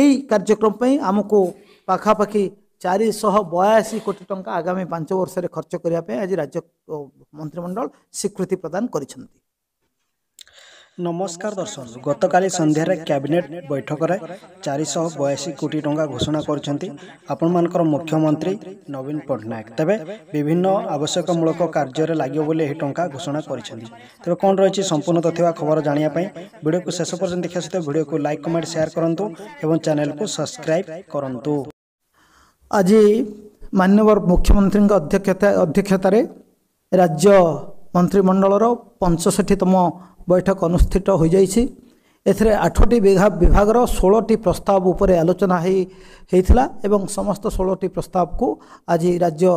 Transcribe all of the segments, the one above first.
ଏଇ କାର୍ଯ୍ୟକ୍ରମ ପାଇଁ ଆମକୁ ପାଖାପାଖି ଚାରିଶହ ବୟାଅଶୀ କୋଟି ଟଙ୍କା ଆଗାମୀ ପାଞ୍ଚ ବର୍ଷରେ ଖର୍ଚ୍ଚ କରିବା ପାଇଁ ଆଜି ରାଜ୍ୟ ମନ୍ତ୍ରିମଣ୍ଡଳ ସ୍ୱୀକୃତି ପ୍ରଦାନ କରିଛନ୍ତି ନମସ୍କାର ଦର୍ଶକ ଗତକାଲି ସନ୍ଧ୍ୟାରେ କ୍ୟାବିନେଟ୍ ବୈଠକରେ ଚାରିଶହ ବୟାଅଶି କୋଟି ଟଙ୍କା ଘୋଷଣା କରିଛନ୍ତି ଆପଣମାନଙ୍କର ମୁଖ୍ୟମନ୍ତ୍ରୀ ନବୀନ ପଟ୍ଟନାୟକ ତେବେ ବିଭିନ୍ନ ଆବଶ୍ୟକମୂଳକ କାର୍ଯ୍ୟରେ ଲାଗିବ ବୋଲି ଏହି ଟଙ୍କା ଘୋଷଣା କରିଛନ୍ତି ତେବେ କ'ଣ ରହିଛି ସମ୍ପୂର୍ଣ୍ଣ ତଥ୍ୟ ଖବର ଜାଣିବା ପାଇଁ ଭିଡ଼ିଓକୁ ଶେଷ ପର୍ଯ୍ୟନ୍ତ ଦେଖିବା ସହିତ ଭିଡ଼ିଓକୁ ଲାଇକ୍ କମେଣ୍ଟ ସେୟାର କରନ୍ତୁ ଏବଂ ଚ୍ୟାନେଲକୁ ସବସ୍କ୍ରାଇବ୍ କରନ୍ତୁ ଆଜି ମାନ୍ୟବର ମୁଖ୍ୟମନ୍ତ୍ରୀଙ୍କ ଅଧ୍ୟକ୍ଷତା ଅଧ୍ୟକ୍ଷତାରେ ରାଜ୍ୟ ମନ୍ତ୍ରିମଣ୍ଡଳର ପଞ୍ଚଷଠି ତମ ବୈଠକ ଅନୁଷ୍ଠିତ ହୋଇଯାଇଛି ଏଥିରେ ଆଠଟି ବିଭାଗର ଷୋହଳଟି ପ୍ରସ୍ତାବ ଉପରେ ଆଲୋଚନା ହୋଇ ହୋଇଥିଲା ଏବଂ ସମସ୍ତ ଷୋହଳଟି ପ୍ରସ୍ତାବକୁ ଆଜି ରାଜ୍ୟ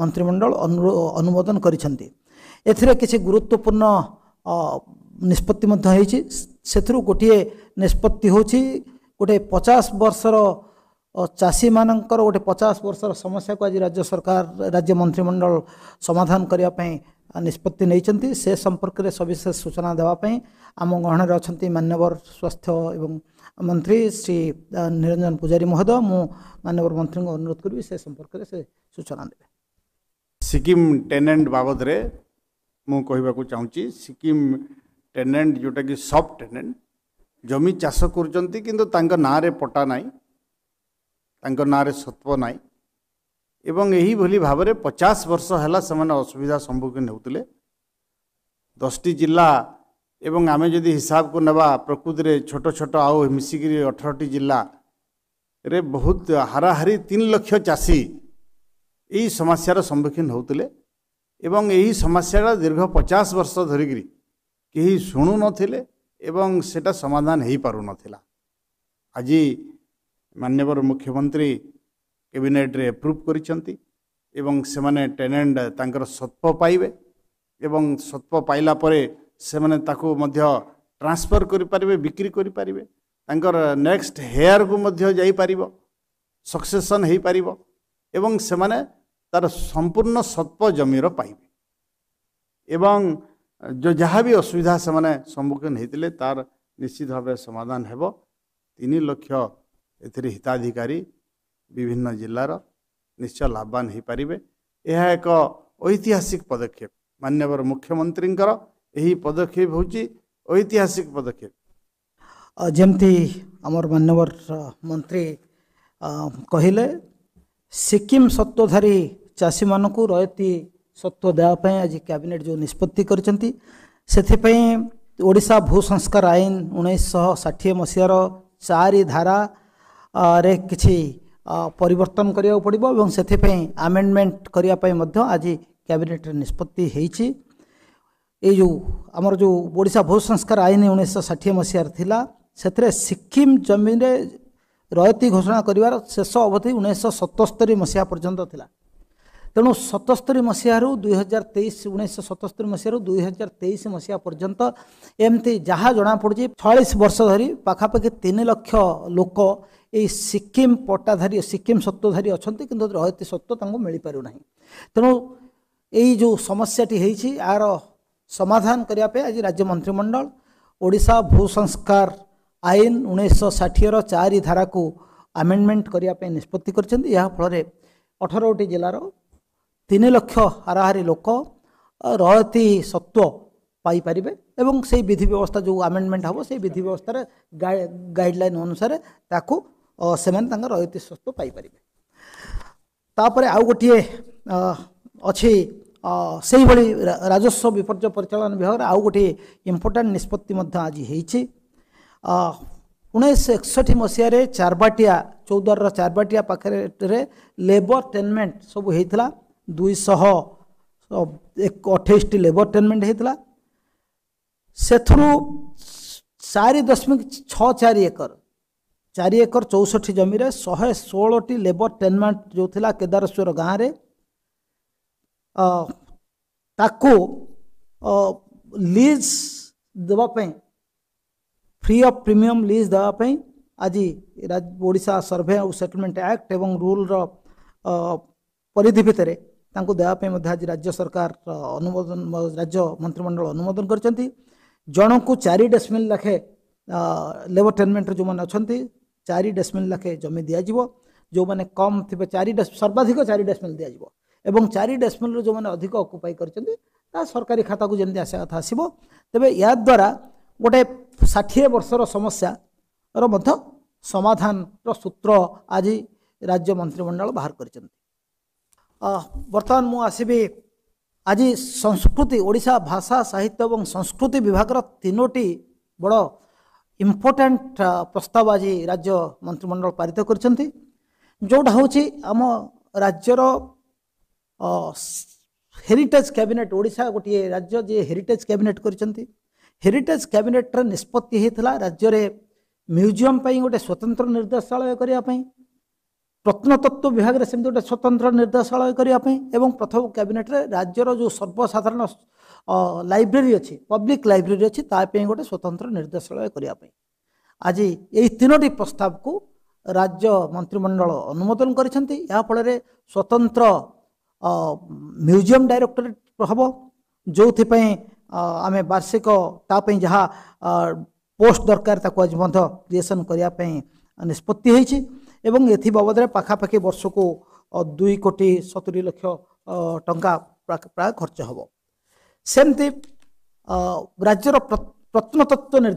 ମନ୍ତ୍ରିମଣ୍ଡଳ ଅନୁମୋଦନ କରିଛନ୍ତି ଏଥିରେ କିଛି ଗୁରୁତ୍ୱପୂର୍ଣ୍ଣ ନିଷ୍ପତ୍ତି ମଧ୍ୟ ହୋଇଛି ସେଥିରୁ ଗୋଟିଏ ନିଷ୍ପତ୍ତି ହେଉଛି ଗୋଟିଏ ପଚାଶ ବର୍ଷର ଚାଷୀମାନଙ୍କର ଗୋଟେ ପଚାଶ ବର୍ଷର ସମସ୍ୟାକୁ ଆଜି ରାଜ୍ୟ ସରକାର ରାଜ୍ୟ ମନ୍ତ୍ରିମଣ୍ଡଳ ସମାଧାନ କରିବା ପାଇଁ ନିଷ୍ପତ୍ତି ନେଇଛନ୍ତି ସେ ସମ୍ପର୍କରେ ସବିଶେଷ ସୂଚନା ଦେବା ପାଇଁ ଆମ ଗହଣରେ ଅଛନ୍ତି ମାନ୍ୟବର ସ୍ୱାସ୍ଥ୍ୟ ଏବଂ ମନ୍ତ୍ରୀ ଶ୍ରୀ ନିରଞ୍ଜନ ପୂଜାରୀ ମହୋଦୟ ମୁଁ ମାନ୍ୟବର ମନ୍ତ୍ରୀଙ୍କୁ ଅନୁରୋଧ କରିବି ସେ ସମ୍ପର୍କରେ ସେ ସୂଚନା ଦେବେ ସିକିମ୍ ଟେନେଣ୍ଟ ବାବଦରେ ମୁଁ କହିବାକୁ ଚାହୁଁଛି ସିକିମ୍ ଟେନେଣ୍ଟ ଯେଉଁଟାକି ସବ୍ ଟେନେଣ୍ଟ ଜମି ଚାଷ କରୁଛନ୍ତି କିନ୍ତୁ ତାଙ୍କ ନାଁରେ ପଟା ନାହିଁ ତାଙ୍କ ନାଁରେ ସତ୍ଵ ନାହିଁ ଏବଂ ଏହିଭଳି ଭାବରେ ପଚାଶ ବର୍ଷ ହେଲା ସେମାନେ ଅସୁବିଧା ସମ୍ମୁଖୀନ ହେଉଥିଲେ ଦଶଟି ଜିଲ୍ଲା ଏବଂ ଆମେ ଯଦି ହିସାବକୁ ନେବା ପ୍ରକୃତିରେ ଛୋଟ ଛୋଟ ଆଉ ମିଶିକିରି ଅଠରଟି ଜିଲ୍ଲାରେ ବହୁତ ହାରାହାରି ତିନି ଲକ୍ଷ ଚାଷୀ ଏହି ସମସ୍ୟାର ସମ୍ମୁଖୀନ ହେଉଥିଲେ ଏବଂ ଏହି ସମସ୍ୟାଟା ଦୀର୍ଘ ପଚାଶ ବର୍ଷ ଧରିକିରି କେହି ଶୁଣୁନଥିଲେ ଏବଂ ସେଇଟା ସମାଧାନ ହୋଇପାରୁନଥିଲା ଆଜି ମାନ୍ୟବର ମୁଖ୍ୟମନ୍ତ୍ରୀ କ୍ୟାବିନେଟ୍ରେ ଆପ୍ରୁଭ୍ କରିଛନ୍ତି ଏବଂ ସେମାନେ ଟେନେଣ୍ଟ ତାଙ୍କର ସତ୍ତ୍ୱ ପାଇବେ ଏବଂ ସତ୍ତ୍ୱ ପାଇଲା ପରେ ସେମାନେ ତାକୁ ମଧ୍ୟ ଟ୍ରାନ୍ସଫର୍ କରିପାରିବେ ବିକ୍ରି କରିପାରିବେ ତାଙ୍କର ନେକ୍ସଟ ହେୟାରକୁ ମଧ୍ୟ ଯାଇପାରିବ ସକ୍ସେସନ୍ ହୋଇପାରିବ ଏବଂ ସେମାନେ ତାର ସମ୍ପୂର୍ଣ୍ଣ ସତ୍ତ୍ୱ ଜମିର ପାଇବେ ଏବଂ ଯେଉଁ ଯାହା ବି ଅସୁବିଧା ସେମାନେ ସମ୍ମୁଖୀନ ହୋଇଥିଲେ ତାର ନିଶ୍ଚିତ ଭାବେ ସମାଧାନ ହେବ ତିନି ଲକ୍ଷ ଏଥିରେ ହିତାଧିକାରୀ विभिन्न जिलार निश्चय लाभवान हो पारे यह एक ऐतिहासिक पदक्षेप मान्यवर मुख्यमंत्री पदक्षेप हूँ ऐतिहासिक पदक्षेप जमती आमर मान्यवर मंत्री कहले सिक्किम सत्वधारी चाषी मान को सत्व देवाई आज कैबिनेट जो निष्पत्ति करशा भू संस्कार आईन उन्नीस षाठी मसीहार चार धारा कि ପରିବର୍ତ୍ତନ କରିବାକୁ ପଡ଼ିବ ଏବଂ ସେଥିପାଇଁ ଆମେଣ୍ଡମେଣ୍ଟ କରିବା ପାଇଁ ମଧ୍ୟ ଆଜି କ୍ୟାବିନେଟ୍ରେ ନିଷ୍ପତ୍ତି ହୋଇଛି ଏଇ ଯେଉଁ ଆମର ଯେଉଁ ଓଡ଼ିଶା ଭୂ ସଂସ୍କାର ଆଇନ ଉଣେଇଶହ ଷାଠିଏ ମସିହାରେ ଥିଲା ସେଥିରେ ସିକ୍କିମ ଜମିରେ ରୟତି ଘୋଷଣା କରିବାର ଶେଷ ଅବଧି ଉଣେଇଶହ ସତସ୍ତରୀ ମସିହା ପର୍ଯ୍ୟନ୍ତ ଥିଲା ତେଣୁ ସତସ୍ତରୀ ମସିହାରୁ ଦୁଇହଜାର ତେଇଶ ଉଣେଇଶହ ସତସ୍ତରୀ ମସିହାରୁ ଦୁଇହଜାର ତେଇଶ ମସିହା ପର୍ଯ୍ୟନ୍ତ ଏମିତି ଯାହା ଜଣାପଡ଼ୁଛି ଛୟାଳିଶ ବର୍ଷ ଧରି ପାଖାପାଖି ତିନି ଲକ୍ଷ ଲୋକ ଏଇ ସିକିମ୍ ପଟ୍ଟାଧାରୀ ସିକ୍କିମ୍ ସତ୍ତ୍ୱଧାରୀ ଅଛନ୍ତି କିନ୍ତୁ ରହତି ସତ୍ତ୍ୱ ତାଙ୍କୁ ମିଳିପାରୁନାହିଁ ତେଣୁ ଏଇ ଯେଉଁ ସମସ୍ୟାଟି ହେଇଛି ଏହାର ସମାଧାନ କରିବା ପାଇଁ ଆଜି ରାଜ୍ୟ ମନ୍ତ୍ରିମଣ୍ଡଳ ଓଡ଼ିଶା ଭୂସଂସ୍କାର ଆଇନ ଉଣେଇଶହ ଷାଠିଏର ଚାରି ଧାରାକୁ ଆମେଣ୍ଡମେଣ୍ଟ କରିବା ପାଇଁ ନିଷ୍ପତ୍ତି କରିଛନ୍ତି ଏହାଫଳରେ ଅଠରଟି ଜିଲ୍ଲାର ତିନି ଲକ୍ଷ ହାରାହାରି ଲୋକ ରହତି ସତ୍ତ୍ୱ ପାଇପାରିବେ ଏବଂ ସେଇ ବିଧି ବ୍ୟବସ୍ଥା ଯେଉଁ ଆମେଣ୍ଡମେଣ୍ଟ ହେବ ସେଇ ବିଧି ବ୍ୟବସ୍ଥାରେ ଗାଇଡ଼ଲାଇନ୍ ଅନୁସାରେ ତାକୁ ସେମାନେ ତାଙ୍କ ରୟତି ସ୍ୱସ୍ଥ ପାଇପାରିବେ ତାପରେ ଆଉ ଗୋଟିଏ ଅଛି ସେହିଭଳି ରାଜସ୍ୱ ବିପର୍ଯ୍ୟୟ ପରିଚାଳନା ବିଭାଗରେ ଆଉ ଗୋଟିଏ ଇମ୍ପୋର୍ଟାଣ୍ଟ ନିଷ୍ପତ୍ତି ମଧ୍ୟ ଆଜି ହୋଇଛି ଉଣେଇଶହ ଏକଷଠି ମସିହାରେ ଚାରବାଟିଆ ଚୌଦ୍ୱାରର ଚାରବାଟିଆ ପାଖରେ ଲେବର ଟେନମେଣ୍ଟ ସବୁ ହୋଇଥିଲା ଦୁଇଶହ ଅଠେଇଶଟି ଲେବର ଟେନମେଣ୍ଟ ହେଇଥିଲା ସେଥିରୁ ଚାରି ଦଶମିକ ଛଅ ଚାରି ଏକର चार एकर चौष्टि जमि शहे षोलटी लेबर टेनमेंट जो थी केदारेश्वर गाँव में लीज देवाई फ्री ऑफ प्रीमियम लीज देवाई आज ओडा सर्भे और सेटलमेंट एक्ट और रूल रिधि भितर देवाई आज राज्य सरकार अनुमोदन राज्य मंत्रिमंडल अनुमोदन कर जनक चारि डेस्मिल लेखे लेबर टेनमेंट जो मैंने ଚାରି ଡେସିମିଲ୍ ଲେଖେ ଜମି ଦିଆଯିବ ଯେଉଁମାନେ କମ୍ ଥିବେ ଚାରି ସର୍ବାଧିକ ଚାରି ଡେସିମିଲ୍ ଦିଆଯିବ ଏବଂ ଚାରି ଡେସିମିଲ୍ରୁ ଯେଉଁମାନେ ଅଧିକ ଅକୁପାଇ କରିଛନ୍ତି ତାହା ସରକାରୀ ଖାତାକୁ ଯେମିତି ଆସିବା କଥା ଆସିବ ତେବେ ଏହାଦ୍ୱାରା ଗୋଟେ ଷାଠିଏ ବର୍ଷର ସମସ୍ୟାର ମଧ୍ୟ ସମାଧାନର ସୂତ୍ର ଆଜି ରାଜ୍ୟ ମନ୍ତ୍ରିମଣ୍ଡଳ ବାହାର କରିଛନ୍ତି ବର୍ତ୍ତମାନ ମୁଁ ଆସିବି ଆଜି ସଂସ୍କୃତି ଓଡ଼ିଶା ଭାଷା ସାହିତ୍ୟ ଏବଂ ସଂସ୍କୃତି ବିଭାଗର ତିନୋଟି ବଡ଼ ইম্পর্টাট uh, প্রস্তাব আজ রাজ্য মন্ত্রিমণ্ডল পারিত করছেন যেটা হচ্ছে আমার হেরিটেজ ক্যাবিনেট ওড়শা গোটিয়ে রাজ্য যে হেরিটেজ ক্যাবিনেট করছেন হেরিটেজ ক্যাবিনেটর নিষ্পতি হয়েছিল রাজ্যের মিউজিয়াম পাই গোটে স্বতন্ত্র নির্দেশালয় করা প্রত্নতত্ত্ব বিভাগের সেমি গোটে স্বতন্ত্র নির্দেশালয় করা এবং প্রথম ক্যাবিনেটরে রাজ্যের যে সর্বসাধারণ ଲାଇବ୍ରେରୀ ଅଛି ପବ୍ଲିକ୍ ଲାଇବ୍ରେରୀ ଅଛି ତା ପାଇଁ ଗୋଟେ ସ୍ୱତନ୍ତ୍ର ନିର୍ଦ୍ଦେଶାଳୟ କରିବା ପାଇଁ ଆଜି ଏହି ତିନୋଟି ପ୍ରସ୍ତାବକୁ ରାଜ୍ୟ ମନ୍ତ୍ରିମଣ୍ଡଳ ଅନୁମୋଦନ କରିଛନ୍ତି ଏହା ଫଳରେ ସ୍ୱତନ୍ତ୍ର ମ୍ୟୁଜିୟମ୍ ଡାଇରେକ୍ଟୋରେଟ୍ ହେବ ଯେଉଁଥିପାଇଁ ଆମେ ବାର୍ଷିକ ତା ପାଇଁ ଯାହା ପୋଷ୍ଟ ଦରକାର ତାକୁ ଆଜି ମଧ୍ୟ କ୍ରିଏସନ୍ କରିବା ପାଇଁ ନିଷ୍ପତ୍ତି ହୋଇଛି ଏବଂ ଏଥି ବାବଦରେ ପାଖାପାଖି ବର୍ଷକୁ ଦୁଇ କୋଟି ସତୁରି ଲକ୍ଷ ଟଙ୍କା ପ୍ରାୟ ଖର୍ଚ୍ଚ ହେବ ସେମିତି ରାଜ୍ୟର ପ୍ରତ୍ନତତ୍ତ୍ୱ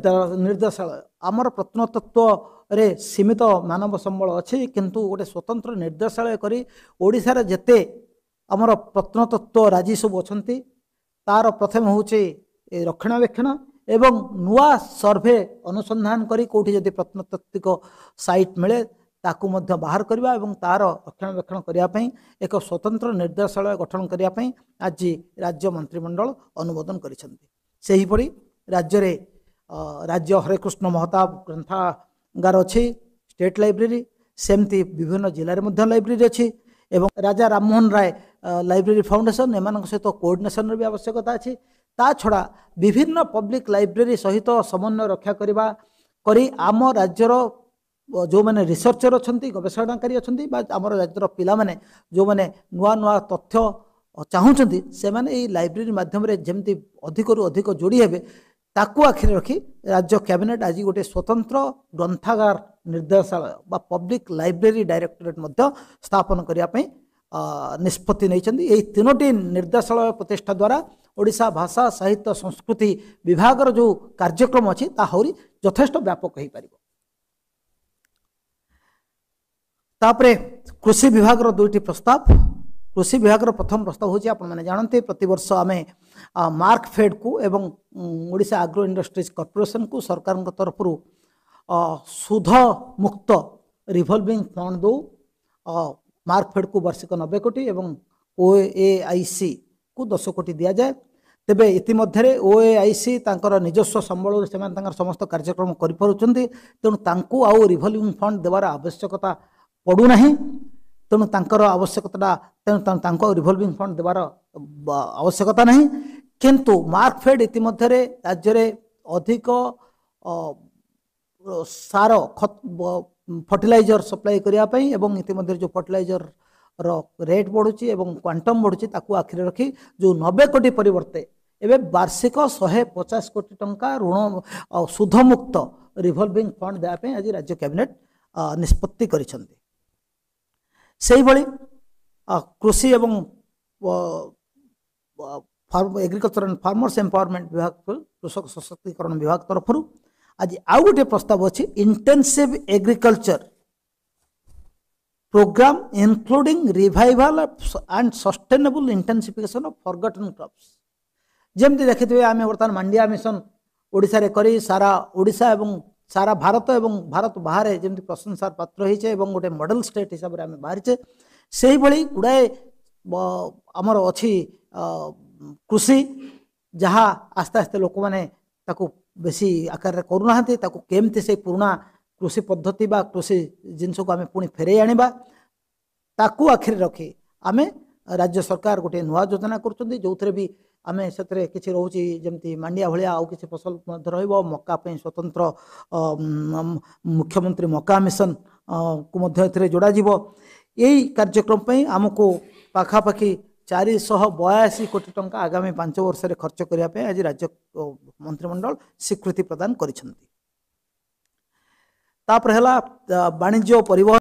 ନିର୍ଦ୍ଦେଶାଳୟ ଆମର ପ୍ରତ୍ନତତ୍ଵରେ ସୀମିତ ମାନବ ସମ୍ବଳ ଅଛି କିନ୍ତୁ ଗୋଟେ ସ୍ୱତନ୍ତ୍ର ନିର୍ଦ୍ଦେଶାଳୟ କରି ଓଡ଼ିଶାରେ ଯେତେ ଆମର ପ୍ରତ୍ନତତ୍ତ୍ୱ ରାଜି ସବୁ ଅଛନ୍ତି ତା'ର ପ୍ରଥମେ ହେଉଛି ରକ୍ଷଣାବେକ୍ଷଣ ଏବଂ ନୂଆ ସର୍ଭେ ଅନୁସନ୍ଧାନ କରି କେଉଁଠି ଯଦି ପ୍ରତ୍ନତାତ୍ତ୍ୱିକ ସାଇଟ୍ ମିଳେ ତାକୁ ମଧ୍ୟ ବାହାର କରିବା ଏବଂ ତା'ର ରକ୍ଷଣାବେକ୍ଷଣ କରିବା ପାଇଁ ଏକ ସ୍ୱତନ୍ତ୍ର ନିର୍ଦ୍ଦେଶାଳୟ ଗଠନ କରିବା ପାଇଁ ଆଜି ରାଜ୍ୟ ମନ୍ତ୍ରିମଣ୍ଡଳ ଅନୁମୋଦନ କରିଛନ୍ତି ସେହିପରି ରାଜ୍ୟରେ ରାଜ୍ୟ ହରେକୃଷ୍ଣ ମହତାବ ଗ୍ରନ୍ଥାଗାର ଅଛି ଷ୍ଟେଟ୍ ଲାଇବ୍ରେରୀ ସେମିତି ବିଭିନ୍ନ ଜିଲ୍ଲାରେ ମଧ୍ୟ ଲାଇବ୍ରେରୀ ଅଛି ଏବଂ ରାଜା ରାମମୋହନ ରାୟ ଲାଇବ୍ରେରୀ ଫାଉଣ୍ଡେସନ୍ ଏମାନଙ୍କ ସହିତ କୋଅର୍ଡ଼ିନେସନ୍ର ବି ଆବଶ୍ୟକତା ଅଛି ତା ଛଡ଼ା ବିଭିନ୍ନ ପବ୍ଲିକ୍ ଲାଇବ୍ରେରୀ ସହିତ ସମନ୍ୱୟ ରକ୍ଷା କରିବା କରି ଆମ ରାଜ୍ୟର ଯେଉଁମାନେ ରିସର୍ଚର ଅଛନ୍ତି ଗବେଷଣାକାରୀ ଅଛନ୍ତି ବା ଆମର ରାଜ୍ୟର ପିଲାମାନେ ଯେଉଁମାନେ ନୂଆ ନୂଆ ତଥ୍ୟ ଚାହୁଁଛନ୍ତି ସେମାନେ ଏଇ ଲାଇବ୍ରେରୀ ମାଧ୍ୟମରେ ଯେମିତି ଅଧିକରୁ ଅଧିକ ଯୋଡ଼ି ହେବେ ତାକୁ ଆଖିରେ ରଖି ରାଜ୍ୟ କ୍ୟାବିନେଟ୍ ଆଜି ଗୋଟିଏ ସ୍ୱତନ୍ତ୍ର ଗ୍ରନ୍ଥାଗାର ନିର୍ଦ୍ଦେଶାଳୟ ବା ପବ୍ଲିକ୍ ଲାଇବ୍ରେରୀ ଡାଇରେକ୍ଟୋରେଟ୍ ମଧ୍ୟ ସ୍ଥାପନ କରିବା ପାଇଁ ନିଷ୍ପତ୍ତି ନେଇଛନ୍ତି ଏହି ତିନୋଟି ନିର୍ଦ୍ଦେଶାଳୟ ପ୍ରତିଷ୍ଠା ଦ୍ୱାରା ଓଡ଼ିଶା ଭାଷା ସାହିତ୍ୟ ସଂସ୍କୃତି ବିଭାଗର ଯେଉଁ କାର୍ଯ୍ୟକ୍ରମ ଅଛି ତାହା ଆହୁରି ଯଥେଷ୍ଟ ବ୍ୟାପକ ହୋଇପାରିବ ତାପରେ କୃଷି ବିଭାଗର ଦୁଇଟି ପ୍ରସ୍ତାବ କୃଷି ବିଭାଗର ପ୍ରଥମ ପ୍ରସ୍ତାବ ହେଉଛି ଆପଣମାନେ ଜାଣନ୍ତି ପ୍ରତିବର୍ଷ ଆମେ ମାର୍କ ଫେଡ଼୍କୁ ଏବଂ ଓଡ଼ିଶା ଆଗ୍ରୋ ଇଣ୍ଡଷ୍ଟ୍ରିଜ୍ କର୍ପୋରେସନ୍କୁ ସରକାରଙ୍କ ତରଫରୁ ସୁଧ ମୁକ୍ତ ରିଭଲଭିଂ ଫଣ୍ଡ ଦେଉ ମାର୍କ ଫେଡ଼୍କୁ ବାର୍ଷିକ ନବେ କୋଟି ଏବଂ ଓ ଏ ଆଇ ସିକୁ ଦଶ କୋଟି ଦିଆଯାଏ ତେବେ ଇତିମଧ୍ୟରେ ଓ ଏ ଆଇ ସି ତାଙ୍କର ନିଜସ୍ୱ ସମ୍ବଳରୁ ସେମାନେ ତାଙ୍କର ସମସ୍ତ କାର୍ଯ୍ୟକ୍ରମ କରିପାରୁଛନ୍ତି ତେଣୁ ତାଙ୍କୁ ଆଉ ରିଭଲଭିଂ ଫଣ୍ଡ ଦେବାର ଆବଶ୍ୟକତା पड़ूना तेणु तर आवश्यकता तेनाली रिभल्विंग फंड देवार आवश्यकता नहीं किंतु मार्कफेड फेड इतिम्य राज्य अधिक सार फर्टिलइर सप्लाई करने इतिम्य जो फर्टिलइर रेट बढ़ुच्च क्वांटम बढ़ुच्च आखिरी रखी जो नबे कोटी परिवर्ते एवं वार्षिक शहे पचास कोटी टाइम ऋण सुधमुक्त रिभल्विंग फंड देवाई आज राज्य कैबिनेट निष्पत्ति ସେହିଭଳି କୃଷି ଏବଂ ଏଗ୍ରିକଲଚର ଆଣ୍ଡ ଫାର୍ମର୍ସ ଏମ୍ପାୱାରମେଣ୍ଟ ବିଭାଗ କୃଷକ ସଶକ୍ତିକରଣ ବିଭାଗ ତରଫରୁ ଆଜି ଆଉ ଗୋଟିଏ ପ୍ରସ୍ତାବ ଅଛି intensive agriculture programme including revival and sustainable intensification of forgotten crops ଯେମିତି ଦେଖିଥିବେ ଆମେ ବର୍ତ୍ତମାନ ମାଣ୍ଡିଆ ମିଶନ ଓଡ଼ିଶାରେ କରି ସାରା ଓଡ଼ିଶା ଏବଂ सारा भारत एवं भारत बाहर जमी प्रशंसार पात्र गोटे मडेल स्टेट हिसाब से आम बाहरी से ही गुड़ाए आमर अच्छी कृषि जहाँ आस्ते आस्ते लोक मैंने बेसी आकार करूना केमती से पुणा कृषि पद्धति बा कृषि जिनस को आम पुणी फेर आखिरी रखी आम राज्य सरकार गोटे नुआ योजना करो थे भी आम से किसी रोच मांडिया भाया आउ किसी फसल रका स्वतंत्र मुख्यमंत्री मका मिशन को कार्यक्रम पर आम को पखापाखि चार शह बयाशी कोटी टाँचा आगामी पांच वर्ष खर्च करने आज राज्य मंत्रिमंडल स्वीकृति प्रदान करणिज्य पर